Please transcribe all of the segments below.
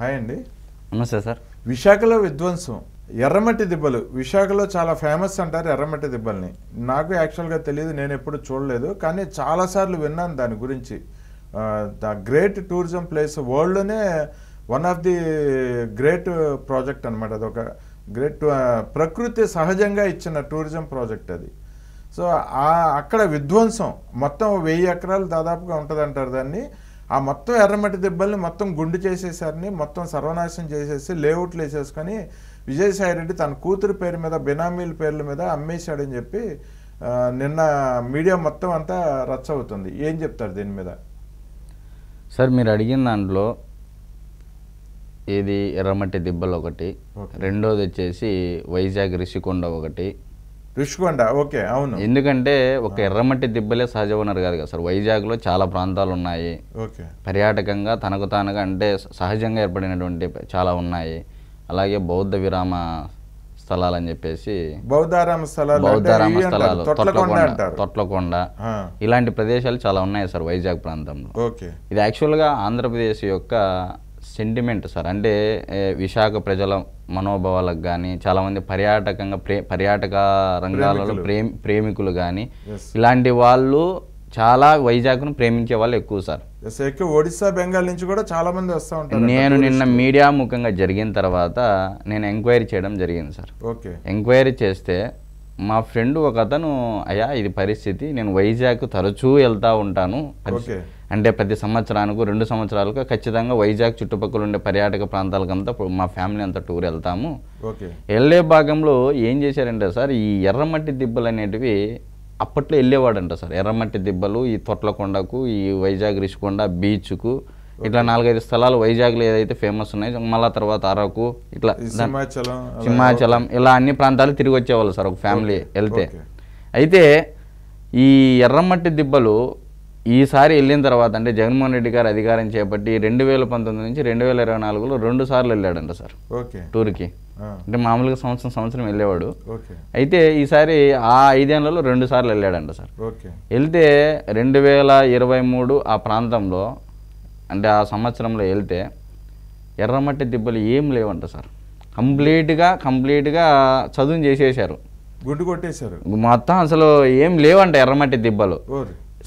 hi అండి నమస్తే sir విశాఖలో విధ్వంసం ఎర్రమట్టి దిబ్బలు విశాఖలో చాలా ఫేమస్ అంటారు ఎర్రమట్టి దిబ్బల్ని నాకు యాక్చువల్గా తెలియదు నేను ఎప్పుడు చూడలేదు కానీ చాలాసార్లు విన్నాను దాని గురించి ద గ్రేట్ టూరిజం ప్లేస్ వరల్డ్లోనే one of the great project అనమాట అదొక గ్రేట్ ప్రకృతి సహజంగా ఇచ్చిన టూరిజం ప్రాజెక్ట్ అది సో అక్కడ విధ్వంసం మొత్తం వెయ్యి ఎకరాలు దాదాపుగా ఉంటుంది అంటారు దాన్ని ఆ మొత్తం ఎర్రమట్టి దెబ్బల్ని మొత్తం గుండు చేసేసారని మొత్తం సర్వనాశనం చేసేసి లేఅవుట్లు వేసేసుకొని విజయసాయిరెడ్డి తన కూతురు పేరు మీద బినామీల పేర్ల మీద అమ్మేశాడని చెప్పి నిన్న మీడియా మొత్తం అంతా రచ్చవుతుంది అవుతుంది ఏం చెప్తారు దీని మీద సార్ మీరు అడిగిన దాంట్లో ఇది ఎర్రమట్టి దిబ్బలు ఒకటి రెండోది వచ్చేసి వైజాగ్ రిషికొండ ఒకటి రుషికొండ ఓకే అవును ఎందుకంటే ఒక ఎర్రమట్టి దిబ్బలే సహజ వనరు కాదు కదా సార్ వైజాగ్లో చాలా ప్రాంతాలు ఉన్నాయి ఓకే పర్యాటకంగా తనకు తానుగా అంటే సహజంగా ఏర్పడినటువంటి చాలా ఉన్నాయి అలాగే బౌద్ధ విరామ స్థలాలు అని చెప్పేసి బౌద్ధారామ స్థలాలు బౌద్ధారామ స్థలాలు తొట్లకొండ తొట్లకొండ ఇలాంటి ప్రదేశాలు చాలా ఉన్నాయి సార్ వైజాగ్ ప్రాంతంలో ఇది ఇది యాక్చువల్గా ఆంధ్రప్రదేశ్ యొక్క సెంటిమెంట్ సార్ అంటే విశాఖ ప్రజల మనోభావాలకు కానీ చాలామంది పర్యాటకంగా ప్రే పర్యాటక రంగాలలో ప్రేమి ప్రేమికులు కానీ ఇలాంటి వాళ్ళు చాలా వైజాగ్ను ప్రేమించే వాళ్ళు ఎక్కువ సార్ ఎక్కువ ఒడిశా బెంగాల్ నుంచి కూడా చాలా మంది వస్తూ ఉంటారు నేను నిన్న మీడియా ముఖంగా జరిగిన తర్వాత నేను ఎంక్వైరీ చేయడం జరిగింది సార్ ఓకే ఎంక్వైరీ చేస్తే మా ఫ్రెండ్ ఒక అతను అయ్యా ఇది పరిస్థితి నేను వైజాగ్ తరచూ వెళ్తూ ఉంటాను అంటే ప్రతి సంవత్సరానికి రెండు సంవత్సరాలకు ఖచ్చితంగా వైజాగ్ చుట్టుపక్కల ఉండే పర్యాటక ప్రాంతాలకంతా మా ఫ్యామిలీ అంతా టూర్ వెళ్తాము వెళ్ళే భాగంలో ఏం చేశారంటే సార్ ఈ ఎర్రమట్టి దిబ్బలు అనేటివి అప్పట్లో వెళ్ళేవాడంట సార్ ఎర్రమట్టి దిబ్బలు ఈ తొట్లకొండకు ఈ వైజాగ్ రిషికొండ బీచ్కు ఇట్లా నాలుగైదు స్థలాలు వైజాగ్లో ఏదైతే ఫేమస్ ఉన్నాయో మళ్ళా తర్వాత అరకు ఇట్లా సింహాచలం ఇలా అన్ని ప్రాంతాలు తిరిగి వచ్చేవాళ్ళు సార్ ఒక ఫ్యామిలీ వెళ్తే అయితే ఈ ఎర్రమట్టి దిబ్బలు ఈసారి వెళ్ళిన తర్వాత అంటే జగన్మోహన్ రెడ్డి గారు అధికారం చేపట్టి రెండు వేల పంతొమ్మిది నుంచి రెండు వేల ఇరవై నాలుగులో రెండు సార్లు వెళ్ళాడంట సార్ టూర్కి అంటే మామూలుగా సంవత్సరం సంవత్సరం వెళ్ళేవాడు అయితే ఈసారి ఆ ఐదేళ్లలో రెండు సార్లు వెళ్ళాడంట సార్ వెళ్తే రెండు వేల ఇరవై మూడు ఆ ప్రాంతంలో అంటే ఆ సంవత్సరంలో వెళ్తే ఎర్రమట్టి దిబ్బలు ఏం లేవంట సార్ కంప్లీట్గా కంప్లీట్గా చదువు చేసేసారు గుడ్డు కొట్టేశారు మొత్తం అసలు ఏం లేవంట ఎర్రమట్టి దిబ్బలు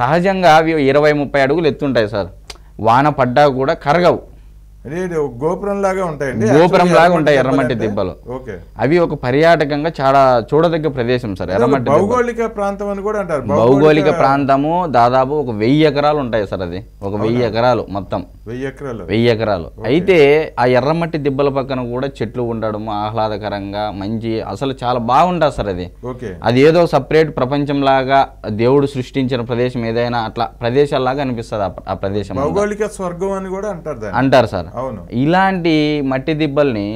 సహజంగా అవి ఇరవై ముప్పై అడుగులు ఎత్తుంటాయి సార్ వాన పడ్డా కూడా కరగవు గోపురం లాగా ఉంటాయండి గోపురం లాగా ఉంటాయి ఎర్రమట్టి దిబ్బలు అవి ఒక పర్యాటకంగా చాలా చూడదగ్గ ప్రదేశం సార్ ఎర్రమట్టి భౌగోళిక ప్రాంతం అని కూడా అంటారు భౌగోళిక ప్రాంతము దాదాపు ఒక వెయ్యి ఎకరాలు ఉంటాయి సార్ అది ఒక వెయ్యి ఎకరాలు మొత్తం వెయ్యి ఎకరాలు వెయ్యి ఎకరాలు అయితే ఆ ఎర్రమట్టి దిబ్బల పక్కన కూడా చెట్లు ఉండడం ఆహ్లాదకరంగా మంచి అసలు చాలా బాగుంటుంది సార్ అది అది ఏదో సపరేట్ ప్రపంచం లాగా దేవుడు సృష్టించిన ప్రదేశం ఏదైనా అట్లా లాగా అనిపిస్తుంది ఆ ప్రదేశం భౌగోళిక స్వర్గం అని కూడా అంటారు అంటారు సార్ అవును ఇలాంటి మట్టి దిబ్బల్ని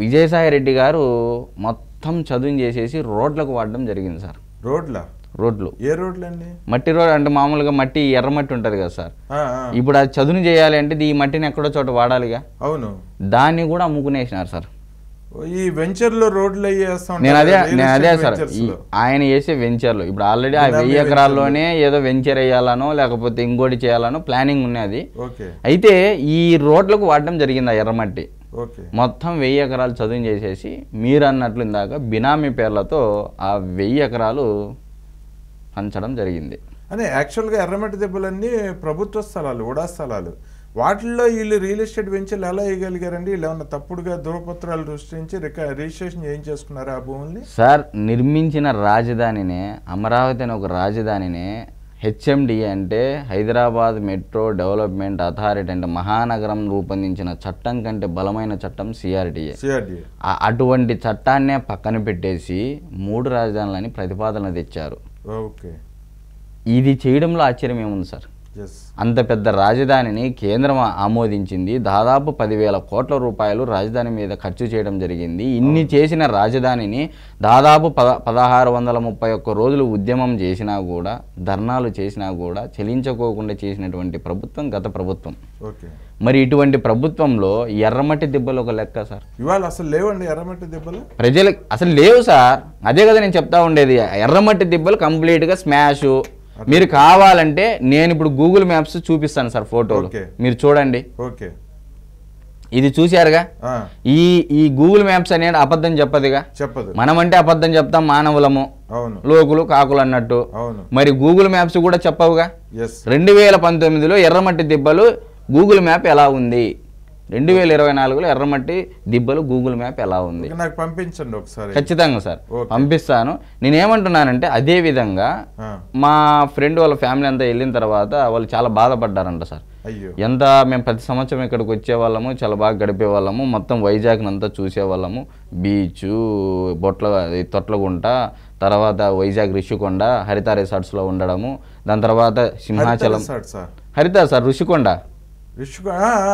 విజయసాయి రెడ్డి గారు మొత్తం చదువు చేసేసి రోడ్లకు వాడడం జరిగింది సార్ రోడ్ల రోడ్లు ఏ రోడ్లు అండి మట్టి రోడ్ అంటే మామూలుగా మట్టి ఎర్ర మట్టి ఉంటుంది కదా సార్ ఇప్పుడు అది చదును చేయాలి అంటే ఈ మట్టిని ఎక్కడో చోట వాడాలిగా అవును దాన్ని కూడా అమ్ముకునేసినారు సార్ ఈ లో రోడ్లు వేస్తాం నేను అదే నేను అదే సార్ ఆయన వేసే వెంచర్లు ఇప్పుడు ఆల్రెడీ ఆ వెయ్యి ఎకరాల్లోనే ఏదో వెంచర్ వేయాలనో లేకపోతే ఇంకోటి చేయాలనో ప్లానింగ్ ఉన్నది అయితే ఈ రోడ్లకు వాడడం జరిగింది ఆ ఎర్రమట్టి మొత్తం వెయ్యి ఎకరాలు చదువు చేసేసి మీరు అన్నట్లు ఇందాక బినామీ పేర్లతో ఆ వెయ్యి ఎకరాలు పంచడం జరిగింది అదే యాక్చువల్గా ఎర్రమట్టి దెబ్బలన్నీ ప్రభుత్వ స్థలాలు ఉడా స్థలాలు వాటిల్లో వీళ్ళు రియల్ ఎస్టేట్ వెంచర్లు ఎలా వేయగలిగారండి వీళ్ళు ఉన్న తప్పుడుగా ధృవపత్రాలు సృష్టించి రిజిస్ట్రేషన్ ఏం చేసుకున్నారు ఆ భూముల్ని సార్ నిర్మించిన రాజధానినే అమరావతి అనే ఒక రాజధానినే హెచ్ఎండి అంటే హైదరాబాద్ మెట్రో డెవలప్మెంట్ అథారిటీ అంటే మహానగరం రూపొందించిన చట్టం కంటే బలమైన చట్టం సిఆర్డిఏ అటువంటి చట్టాన్నే పక్కన పెట్టేసి మూడు రాజధానులని ప్రతిపాదనలు తెచ్చారు ఓకే ఇది చేయడంలో ఆశ్చర్యం ఏముంది సార్ అంత పెద్ద రాజధానిని కేంద్రం ఆమోదించింది దాదాపు పదివేల కోట్ల రూపాయలు రాజధాని మీద ఖర్చు చేయడం జరిగింది ఇన్ని చేసిన రాజధానిని దాదాపు పద పదహారు వందల ముప్పై ఒక్క రోజులు ఉద్యమం చేసినా కూడా ధర్నాలు చేసినా కూడా చెలించుకోకుండా చేసినటువంటి ప్రభుత్వం గత ప్రభుత్వం మరి ఇటువంటి ప్రభుత్వంలో ఎర్రమట్టి దెబ్బలు ఒక లెక్క సార్ ఇవాళ అసలు లేవండి ఎర్రమట్టి దెబ్బలు ప్రజలకు అసలు లేవు సార్ అదే కదా నేను చెప్తా ఉండేది ఎర్రమట్టి దెబ్బలు కంప్లీట్గా స్మాష్ మీరు కావాలంటే నేను ఇప్పుడు గూగుల్ మ్యాప్స్ చూపిస్తాను సార్ ఫోటోలు మీరు చూడండి ఓకే ఇది చూశారుగా ఈ ఈ గూగుల్ మ్యాప్స్ అనేది అబద్ధం చెప్పదుగా చెప్పదు మనం అంటే అబద్ధం చెప్తాం మానవులము లోకులు కాకులు అన్నట్టు మరి గూగుల్ మ్యాప్స్ కూడా చెప్పవుగా రెండు వేల పంతొమ్మిదిలో ఎర్రమట్టి దిబ్బలు గూగుల్ మ్యాప్ ఎలా ఉంది రెండు వేల ఇరవై నాలుగులో ఎర్రమట్టి దిబ్బలు గూగుల్ మ్యాప్ ఎలా ఉంది నాకు పంపించండి ఒకసారి ఖచ్చితంగా సార్ పంపిస్తాను నేనేమంటున్నానంటే అదే విధంగా మా ఫ్రెండ్ వాళ్ళ ఫ్యామిలీ అంతా వెళ్ళిన తర్వాత వాళ్ళు చాలా బాధపడ్డారంట సార్ ఎంత మేము ప్రతి సంవత్సరం ఇక్కడికి వచ్చేవాళ్ళము చాలా బాగా గడిపేవాళ్ళము మొత్తం వైజాగ్ని అంతా చూసేవాళ్ళము బీచ్ బొట్ల తొట్లగుంట తర్వాత వైజాగ్ రిషికొండ హరిత రిసార్ట్స్లో ఉండడము దాని తర్వాత సింహాచలం హరిత సార్ ఋషికొండ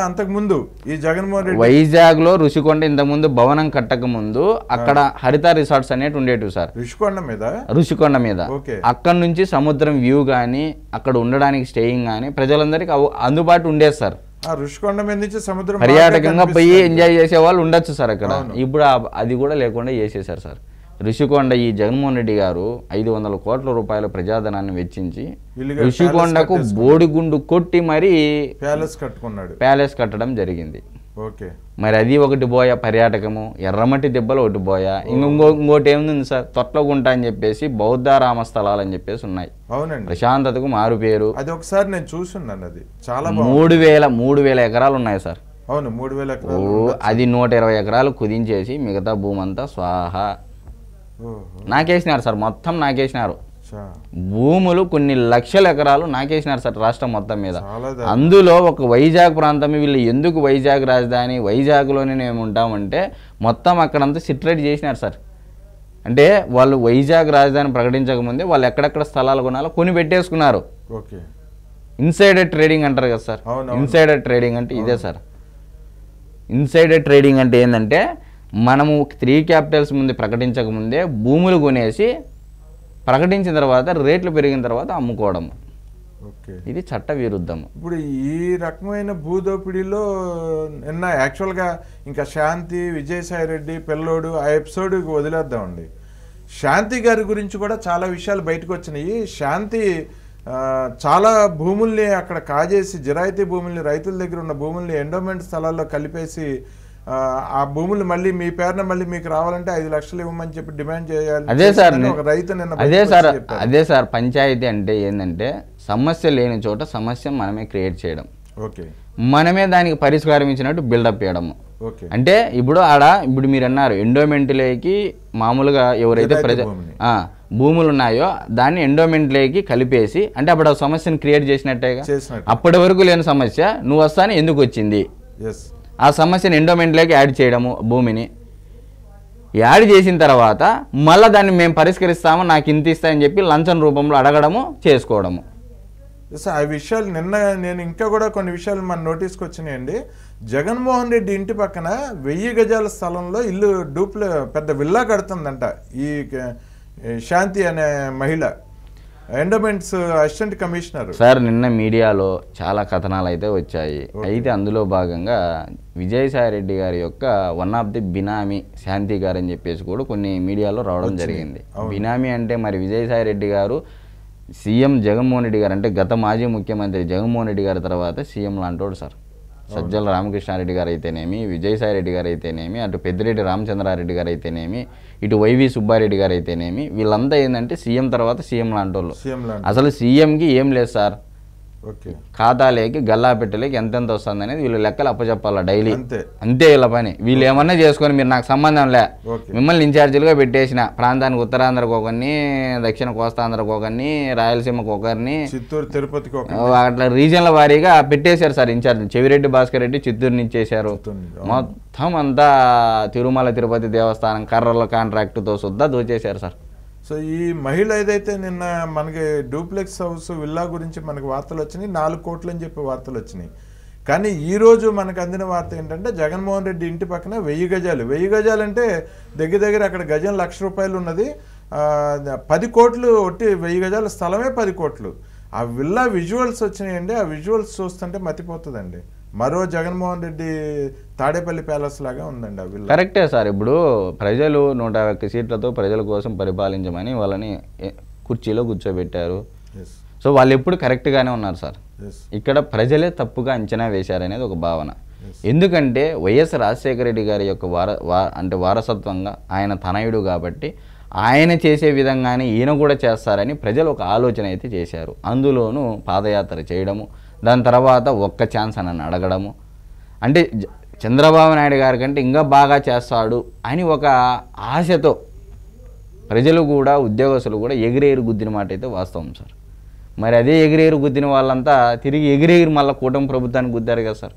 అంతకుముందు ఈ జగన్మోహన్ రెడ్డి వైజాగ్ లో రుషికొండ ఇంతకుముందు భవనం కట్టక ముందు అక్కడ హరిత రిసార్ట్స్ అనేవి ఉండేటి సార్ రుషికొండ మీద రుషికొండ మీద అక్కడ నుంచి సముద్రం వ్యూ కానీ అక్కడ ఉండడానికి స్టేయింగ్ గాని ప్రజలందరికీ అందుబాటు ఉండేది సార్ రుషికొండ మీద నుంచి సముద్రం పర్యాటకంగా పోయి ఎంజాయ్ చేసే వాళ్ళు ఉండొచ్చు సార్ అక్కడ ఇప్పుడు అది కూడా లేకుండా చేసేసారు సార్ రిషికొండ ఈ జగన్మోహన్ రెడ్డి గారు ఐదు వందల కోట్ల రూపాయల ప్రజాధనాన్ని వెచ్చించి రిషికొండకు బోడిగుండు కొట్టి మరి ప్యాలెస్ కట్టుకున్నాడు ప్యాలెస్ కట్టడం జరిగింది ఓకే మరి అది ఒకటి పోయా పర్యాటకము ఎర్రమట్టి దెబ్బలు ఒకటి పోయా ఇంకో ఇంకోటి ఏముంది సార్ తొట్లగుంట అని చెప్పేసి బౌద్ధారామ స్థలాలు అని చెప్పేసి ఉన్నాయి అవునండి ప్రశాంతతకు మారు పేరు అది ఒకసారి నేను చూసున్నాను అది చాలా మూడు వేల మూడు వేల ఎకరాలు ఉన్నాయి సార్ అవును మూడు వేల అది నూట ఇరవై ఎకరాలు కుదించేసి మిగతా భూమంతా స్వాహ నాకేసినారు సార్ మొత్తం నాకేసినారు భూములు కొన్ని లక్షల ఎకరాలు నాకేసినారు సార్ రాష్ట్రం మొత్తం మీద అందులో ఒక వైజాగ్ ప్రాంతం వీళ్ళు ఎందుకు వైజాగ్ రాజధాని వైజాగ్లోనే మేము ఉంటామంటే మొత్తం అక్కడంతా సిట్రేట్ చేసినారు సార్ అంటే వాళ్ళు వైజాగ్ రాజధాని ప్రకటించకముందే వాళ్ళు ఎక్కడెక్కడ స్థలాలు కొనాలో కొని పెట్టేసుకున్నారు ఇన్సైడెడ్ ట్రేడింగ్ అంటారు కదా సార్ ఇన్సైడెడ్ ట్రేడింగ్ అంటే ఇదే సార్ ఇన్సైడెడ్ ట్రేడింగ్ అంటే ఏంటంటే మనము త్రీ క్యాపిటల్స్ ముందు ప్రకటించకముందే భూములు కొనేసి ప్రకటించిన తర్వాత రేట్లు పెరిగిన తర్వాత అమ్ముకోవడం ఇది చట్ట విరుద్ధం ఇప్పుడు ఈ రకమైన భూదోపిడీలో నిన్న యాక్చువల్గా ఇంకా శాంతి విజయసాయి రెడ్డి పిల్లోడు ఆ ఎపిసోడ్ వదిలేద్దామండి శాంతి గారి గురించి కూడా చాలా విషయాలు బయటకు వచ్చినాయి శాంతి చాలా భూముల్ని అక్కడ కాజేసి జిరాయితీ భూముల్ని రైతుల దగ్గర ఉన్న భూముల్ని ఎండోమెంట్ స్థలాల్లో కలిపేసి ఆ భూములు మళ్ళీ మీ పేరున మళ్ళీ మీకు రావాలంటే ఐదు లక్షలు ఇవ్వమని చెప్పి డిమాండ్ చేయాలి అదే సార్ రైతు నిన్న అదే సార్ అదే సార్ పంచాయతీ అంటే ఏంటంటే సమస్య లేని చోట సమస్య మనమే క్రియేట్ చేయడం ఓకే మనమే దానికి పరిష్కారం ఇచ్చినట్టు బిల్డప్ చేయడం అంటే ఇప్పుడు ఆడ ఇప్పుడు మీరు అన్నారు ఎండోమెంట్లోకి మామూలుగా ఎవరైతే ప్రజ భూములు ఉన్నాయో దాన్ని ఎండోమెంట్లోకి కలిపేసి అంటే అప్పుడు ఆ సమస్యను క్రియేట్ చేసినట్టేగా అప్పటి వరకు లేని సమస్య నువ్వు వస్తానే ఎందుకు వచ్చింది ఆ సమస్యను ఎండోమెంట్లోకి యాడ్ చేయడము భూమిని యాడ్ చేసిన తర్వాత మళ్ళీ దాన్ని మేము పరిష్కరిస్తాము నాకు ఇంత ఇస్తాయని చెప్పి లంచం రూపంలో అడగడము చేసుకోవడము ఆ విషయాలు నిన్న నేను ఇంకా కూడా కొన్ని విషయాలు మన నోటీస్కి వచ్చినాయండి జగన్మోహన్ రెడ్డి ఇంటి పక్కన వెయ్యి గజాల స్థలంలో ఇల్లు డూప్లో పెద్ద విల్లా కడుతుందంట ఈ శాంతి అనే మహిళ ఎండమెంట్స్ అసిస్టెంట్ కమిషనర్ సార్ నిన్న మీడియాలో చాలా కథనాలు అయితే వచ్చాయి అయితే అందులో భాగంగా విజయసాయి రెడ్డి గారి యొక్క one of the benami Shanti గారు అని చెప్పేసి కూడా కొన్ని మీడియాలో రావడం జరిగింది బినామీ అంటే మరి విజయసాయి రెడ్డి గారు సీఎం జగన్మోహన్ రెడ్డి గారు అంటే గత మాజీ ముఖ్యమంత్రి జగన్మోహన్ రెడ్డి గారి తర్వాత సీఎం లాంటి సార్ సజ్జల రామకృష్ణారెడ్డి గారు అయితేనేమి విజయసాయిరెడ్డి గారు అయితేనేమి అటు పెద్దిరెడ్డి రామచంద్రారెడ్డి గారు అయితేనేమి ఇటు వైవి సుబ్బారెడ్డి గారు అయితేనేమి వీళ్ళంతా ఏంటంటే సీఎం తర్వాత సీఎం లాంటి వాళ్ళు అసలు సీఎంకి ఏం లేదు సార్ ఖాతాలేకి గల్లాపెట్టలేకి ఎంతెంత వస్తుంది అనేది వీళ్ళు లెక్కలు అప్పచెప్పాల డైలీ అంతే వీళ్ళ పని వీళ్ళు ఏమన్నా చేసుకొని మీరు నాకు సంబంధం లే మిమ్మల్ని ఇన్ఛార్జీలుగా పెట్టేసిన ప్రాంతానికి ఉత్తరాంధ్రకు ఒకరిని దక్షిణ కోస్తాంధ్రకు ఒకరిని రాయలసీమకు ఒకరిని చిత్తూరు తిరుపతికి అట్లా రీజన్ల వారీగా పెట్టేశారు సార్ ఇన్ఛార్జ్ చెవిరెడ్డి భాస్కర్ రెడ్డి చిత్తూరు నుంచి చేశారు మొత్తం అంతా తిరుమల తిరుపతి దేవస్థానం కర్రల కాంట్రాక్ట్తో సుద్ధా దోచేశారు సార్ సో ఈ మహిళ ఏదైతే నిన్న మనకి డూప్లెక్స్ హౌస్ విల్లా గురించి మనకి వార్తలు వచ్చినాయి నాలుగు కోట్లు అని చెప్పి వార్తలు వచ్చినాయి కానీ ఈరోజు మనకు అందిన వార్త ఏంటంటే జగన్మోహన్ రెడ్డి ఇంటి పక్కన వెయ్యి గజాలు వెయ్యి గజాలు అంటే దగ్గర దగ్గర అక్కడ గజం లక్ష రూపాయలు ఉన్నది పది కోట్లు ఒట్టి వెయ్యి గజాల స్థలమే పది కోట్లు ఆ విల్లా విజువల్స్ వచ్చినాయండి ఆ విజువల్స్ చూస్తుంటే మతిపోతుందండి మరో జగన్మోహన్ రెడ్డి తాడేపల్లి ప్యాలెస్ లాగా ఉందండి అవి కరెక్టే సార్ ఇప్పుడు ప్రజలు నూట యాభై సీట్లతో ప్రజల కోసం పరిపాలించమని వాళ్ళని కుర్చీలో కూర్చోబెట్టారు సో వాళ్ళు ఎప్పుడు కరెక్ట్గానే ఉన్నారు సార్ ఇక్కడ ప్రజలే తప్పుగా అంచనా వేశారనేది ఒక భావన ఎందుకంటే వైఎస్ రాజశేఖర రెడ్డి గారి యొక్క వార అంటే వారసత్వంగా ఆయన తనయుడు కాబట్టి ఆయన చేసే విధంగానే ఈయన కూడా చేస్తారని ప్రజలు ఒక ఆలోచన అయితే చేశారు అందులోనూ పాదయాత్ర చేయడము దాని తర్వాత ఒక్క ఛాన్స్ అని అడగడము అంటే చంద్రబాబు నాయుడు గారి కంటే ఇంకా బాగా చేస్తాడు అని ఒక ఆశతో ప్రజలు కూడా ఉద్యోగస్తులు కూడా ఎగిరేరు గుద్దిన మాట అయితే వాస్తవం సార్ మరి అదే ఎగిరేరు గుద్దిన వాళ్ళంతా తిరిగి ఎగిరేగిరి మళ్ళీ కూటమి ప్రభుత్వానికి గుద్దారు కదా సార్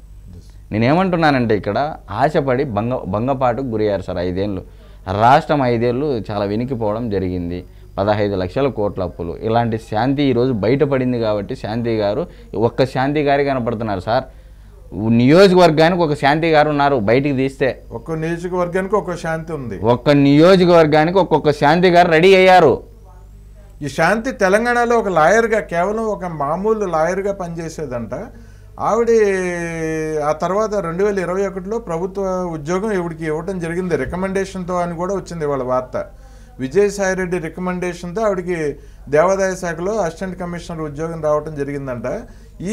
నేనేమంటున్నానంటే ఇక్కడ ఆశపడి భంగ భంగపాటుకు గురయ్యారు సార్ ఐదేళ్ళు రాష్ట్రం ఐదేళ్ళు చాలా వెనికిపోవడం జరిగింది పదహైదు లక్షల కోట్ల అప్పులు ఇలాంటి శాంతి ఈరోజు బయటపడింది కాబట్టి శాంతి గారు ఒక్క శాంతి గారి కనపడుతున్నారు సార్ నియోజకవర్గానికి ఒక శాంతి గారు ఉన్నారు బయటికి తీస్తే ఒక్క నియోజకవర్గానికి ఒక్క శాంతి ఉంది ఒక్క నియోజకవర్గానికి ఒక్కొక్క శాంతి గారు రెడీ అయ్యారు ఈ శాంతి తెలంగాణలో ఒక లాయర్గా కేవలం ఒక మామూలు లాయర్గా పనిచేసేదంట ఆవిడ ఆ తర్వాత రెండు వేల ఇరవై ఒకటిలో ప్రభుత్వ ఉద్యోగం ఇవిడికి ఇవ్వడం జరిగింది రికమెండేషన్తో అని కూడా వచ్చింది వాళ్ళ వార్త విజయసాయిరెడ్డి రికమెండేషన్తో ఆవిడకి దేవాదాయ శాఖలో అసిస్టెంట్ కమిషనర్ ఉద్యోగం రావడం జరిగిందంట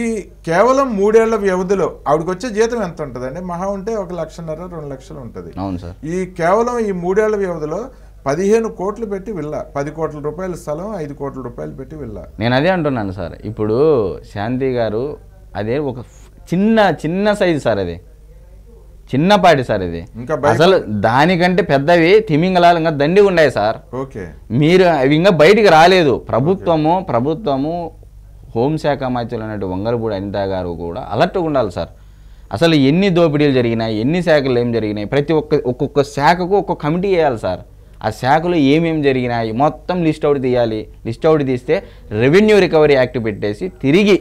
ఈ కేవలం మూడేళ్ల వ్యవధిలో ఆవిడకి వచ్చే జీతం ఎంత ఉంటుందండి మహా ఉంటే ఒక లక్షన్నర రెండు లక్షలు ఉంటుంది ఈ కేవలం ఈ మూడేళ్ల వ్యవధిలో పదిహేను కోట్లు పెట్టి విల్ల పది కోట్ల రూపాయల స్థలం ఐదు కోట్ల రూపాయలు పెట్టి విల్ల నేను అదే అంటున్నాను సార్ ఇప్పుడు శాంతి గారు అదే ఒక చిన్న చిన్న సైజు సార్ అది చిన్నపాటి సార్ ఇది అసలు దానికంటే పెద్దవి తిమింగళాలు ఇంకా దండి ఉన్నాయి సార్ మీరు అవి ఇంకా బయటికి రాలేదు ప్రభుత్వము ప్రభుత్వము హోంశాఖ మధ్యలో అన్నట్టు వంగలపూడి అనిత గారు కూడా అలర్ట్గా ఉండాలి సార్ అసలు ఎన్ని దోపిడీలు జరిగినాయి ఎన్ని శాఖలు ఏం జరిగినాయి ప్రతి ఒక్క ఒక్కొక్క శాఖకు ఒక్కొక్క కమిటీ వేయాలి సార్ ఆ శాఖలు ఏమేమి జరిగినాయి మొత్తం లిస్ట్ అవుట్ తీయాలి లిస్ట్ అవుట్ తీస్తే రెవెన్యూ రికవరీ యాక్ట్ పెట్టేసి తిరిగి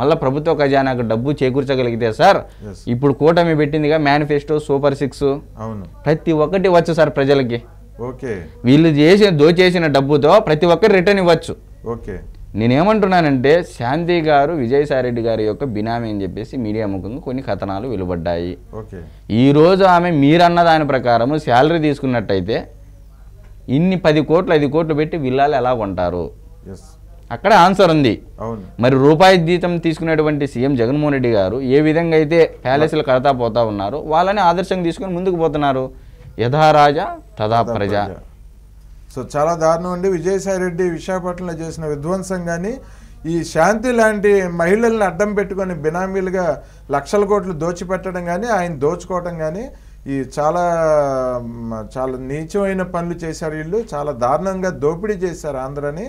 మళ్ళీ ప్రభుత్వ ఖజానాకు డబ్బు చేకూర్చగలిగితే సార్ ఇప్పుడు కూటమి పెట్టిందిగా మేనిఫెస్టో సూపర్ సిక్స్ అవును ప్రతి ఒక్కటి వచ్చు సార్ ప్రజలకి ఓకే వీళ్ళు చేసిన దోచేసిన డబ్బుతో ప్రతి ఒక్కరు రిటర్న్ ఇవ్వచ్చు ఓకే నేనేమంటున్నానంటే శాంతి గారు విజయసాయిరెడ్డి గారి యొక్క బినామీ అని చెప్పేసి మీడియా ముఖంగా కొన్ని కథనాలు వెలువడ్డాయి ఈరోజు ఆమె మీరన్న దాని ప్రకారం శాలరీ తీసుకున్నట్టయితే ఇన్ని పది కోట్లు ఐదు కోట్లు పెట్టి విల్లాలు ఎలా కొంటారు అక్కడ ఆన్సర్ ఉంది మరి రూపాయి జీతం తీసుకునేటువంటి సీఎం జగన్మోహన్ రెడ్డి గారు ఏ విధంగా అయితే ప్యాలెస్లు కడతా పోతా ఉన్నారు వాళ్ళని ఆదర్శంగా తీసుకుని ముందుకు పోతున్నారు యథారాజా తథా ప్రజ సో చాలా దారుణం అండి విజయసాయి రెడ్డి విశాఖపట్నంలో చేసిన విధ్వంసం కానీ ఈ శాంతి లాంటి మహిళల్ని అడ్డం పెట్టుకొని బినామీలుగా లక్షల కోట్లు దోచిపెట్టడం కానీ ఆయన దోచుకోవడం కానీ ఈ చాలా చాలా నీచమైన పనులు చేశారు వీళ్ళు చాలా దారుణంగా దోపిడీ చేశారు ఆంధ్రని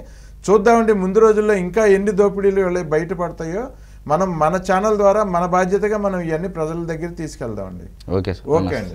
చూద్దామండి ముందు రోజుల్లో ఇంకా ఎన్ని దోపిడీలు బయటపడతాయో మనం మన ఛానల్ ద్వారా మన బాధ్యతగా మనం ఇవన్నీ ప్రజల దగ్గర తీసుకెళ్దామండి ఓకే ఓకే అండి